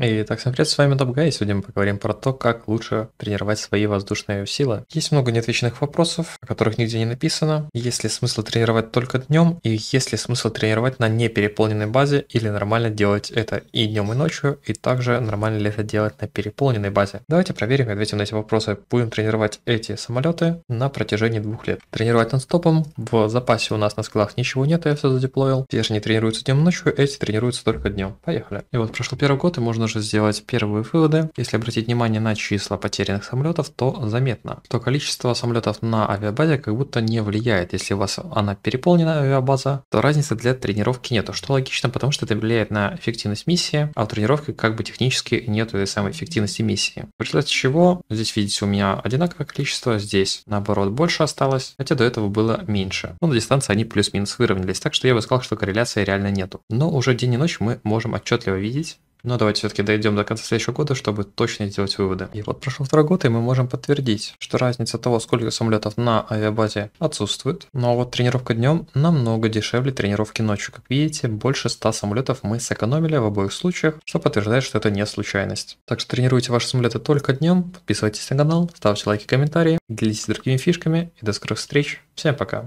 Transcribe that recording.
Итак, всем привет, с вами Топгай, и сегодня мы поговорим про то, как лучше тренировать свои воздушные силы. Есть много неотвеченных вопросов, о которых нигде не написано. Есть ли смысл тренировать только днем, и есть ли смысл тренировать на непереполненной базе, или нормально делать это и днем, и ночью, и также нормально ли это делать на переполненной базе. Давайте проверим и ответим на эти вопросы. Будем тренировать эти самолеты на протяжении двух лет. Тренировать нон-стопом, в запасе у нас на складах ничего нет, я все задеплоил. Те же не тренируются днем и ночью, эти тренируются только днем. Поехали. И вот прошел первый год, и можно нужно сделать первые выводы. Если обратить внимание на числа потерянных самолетов, то заметно, что количество самолетов на авиабазе как будто не влияет. Если у вас она переполнена, авиабаза, то разницы для тренировки нету, что логично, потому что это влияет на эффективность миссии, а в тренировке как бы технически нет этой самой эффективности миссии. В результате чего здесь, видите, у меня одинаковое количество, здесь наоборот больше осталось, хотя до этого было меньше. Но на дистанции они плюс-минус выровнялись, так что я бы сказал, что корреляции реально нету. Но уже день и ночь мы можем отчетливо видеть, но ну, давайте все-таки дойдем до конца следующего года, чтобы точно сделать выводы. И вот прошел второй год, и мы можем подтвердить, что разница того, сколько самолетов на авиабазе отсутствует. Но вот тренировка днем намного дешевле тренировки ночью. Как видите, больше 100 самолетов мы сэкономили в обоих случаях, что подтверждает, что это не случайность. Так что тренируйте ваши самолеты только днем, подписывайтесь на канал, ставьте лайки, комментарии, делитесь другими фишками и до скорых встреч. Всем пока!